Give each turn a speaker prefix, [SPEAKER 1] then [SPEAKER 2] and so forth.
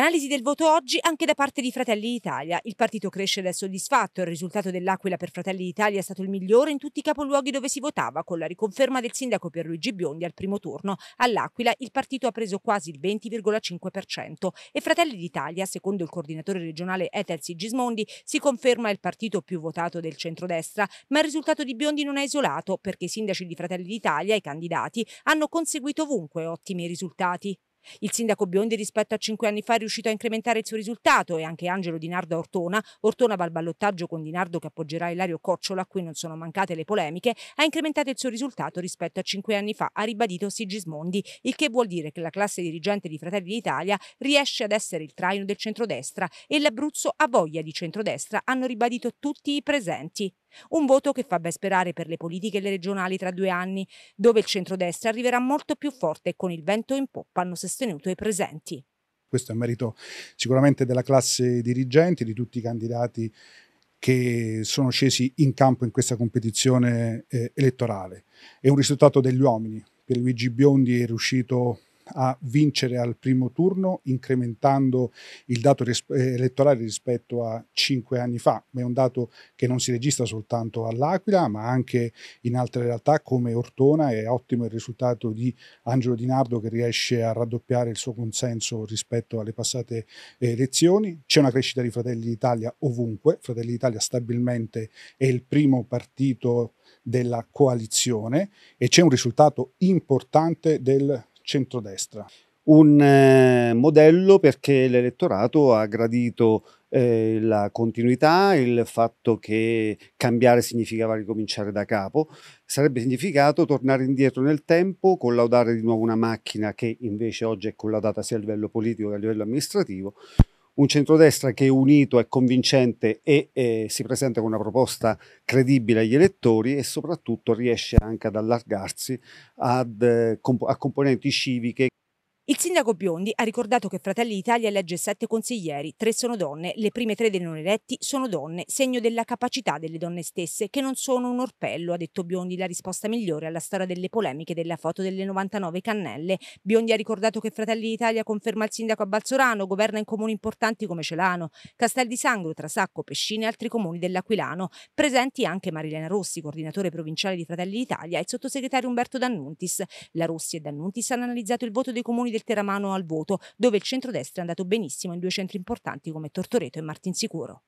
[SPEAKER 1] Analisi del voto oggi anche da parte di Fratelli d'Italia. Il partito cresce ed soddisfatto. Il risultato dell'Aquila per Fratelli d'Italia è stato il migliore in tutti i capoluoghi dove si votava, con la riconferma del sindaco Pierluigi Biondi al primo turno. All'Aquila il partito ha preso quasi il 20,5% e Fratelli d'Italia, secondo il coordinatore regionale Etel Sigismondi, si conferma il partito più votato del centrodestra, ma il risultato di Biondi non è isolato perché i sindaci di Fratelli d'Italia, i candidati, hanno conseguito ovunque ottimi risultati. Il sindaco Biondi rispetto a cinque anni fa è riuscito a incrementare il suo risultato e anche Angelo Di Nardo Ortona, Ortona va al ballottaggio con Di Nardo che appoggerà Ilario Cocciola, a cui non sono mancate le polemiche, ha incrementato il suo risultato rispetto a cinque anni fa, ha ribadito Sigismondi, il che vuol dire che la classe dirigente di Fratelli d'Italia riesce ad essere il traino del centrodestra e l'Abruzzo ha voglia di centrodestra, hanno ribadito tutti i presenti. Un voto che fa ben sperare per le politiche regionali tra due anni, dove il centrodestra arriverà molto più forte e con il vento in poppa hanno sostenuto i presenti.
[SPEAKER 2] Questo è merito sicuramente della classe dirigente, di tutti i candidati che sono scesi in campo in questa competizione eh, elettorale. È un risultato degli uomini. Per Luigi Biondi è riuscito a vincere al primo turno incrementando il dato eh, elettorale rispetto a cinque anni fa, è un dato che non si registra soltanto all'Aquila ma anche in altre realtà come Ortona, è ottimo il risultato di Angelo Di Nardo che riesce a raddoppiare il suo consenso rispetto alle passate elezioni, c'è una crescita di Fratelli d'Italia ovunque, Fratelli d'Italia stabilmente è il primo partito della coalizione e c'è un risultato importante del centrodestra.
[SPEAKER 3] Un eh, modello perché l'elettorato ha gradito eh, la continuità, il fatto che cambiare significava ricominciare da capo, sarebbe significato tornare indietro nel tempo, collaudare di nuovo una macchina che invece oggi è collaudata sia a livello politico che a livello amministrativo un centrodestra che è unito, è convincente e eh, si presenta con una proposta credibile agli elettori e soprattutto riesce anche ad allargarsi ad, eh, comp a componenti civiche.
[SPEAKER 1] Il sindaco Biondi ha ricordato che Fratelli d'Italia legge sette consiglieri, tre sono donne, le prime tre dei non eletti sono donne, segno della capacità delle donne stesse, che non sono un orpello, ha detto Biondi, la risposta migliore alla storia delle polemiche della foto delle 99 cannelle. Biondi ha ricordato che Fratelli d'Italia conferma il sindaco a Balzorano, governa in comuni importanti come Celano, Castel di Sangro, Trasacco, Pescine e altri comuni dell'Aquilano, presenti anche Marilena Rossi, coordinatore provinciale di Fratelli d'Italia, e il sottosegretario Umberto D'Annuntis. La Rossi e D'Annuntis hanno analizzato il voto dei comuni del del Teramano al voto, dove il centrodestra è andato benissimo in due centri importanti come Tortoreto e Martinsicuro.